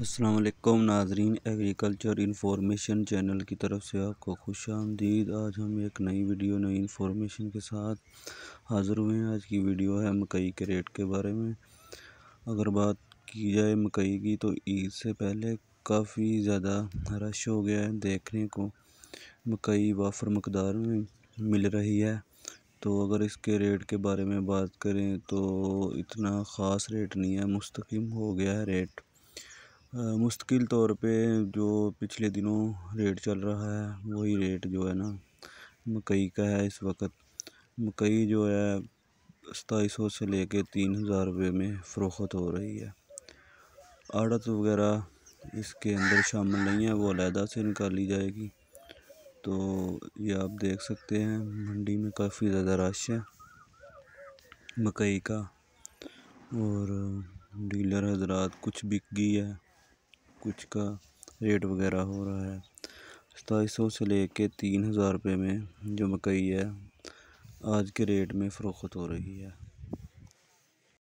असलकम नाजरीन agriculture information channel की तरफ से आपको खुश आमदीद आज हम एक नई वीडियो नई इंफॉर्मेशन के साथ हाज़िर हुए हैं आज की वीडियो है मकई के रेट के बारे में अगर बात की जाए मकई की तो ईद से पहले काफ़ी ज़्यादा रश हो गया है देखने को मकई वाफर मकदार में मिल रही है तो अगर इसके रेट के बारे में बात करें तो इतना ख़ास रेट नहीं है मुस्तकम हो गया है रेट मुश्किल तौर पे जो पिछले दिनों रेट चल रहा है वही रेट जो है ना मकई का है इस वक्त मकई जो है सताईस सौ से लेके तीन हज़ार रुपये में फ़रोख्त हो रही है आड़त वगैरह इसके अंदर शामिल नहीं है वो अलहदा से निकाली जाएगी तो ये आप देख सकते हैं मंडी में काफ़ी ज़्यादा रश है मकई का और डीलर हजरात कुछ बिक गई है कुछ का रेट वगैरह हो रहा है सताईस सौ से लेके तीन हज़ार रुपये में जो मकई है आज के रेट में फ़रोख्त हो रही है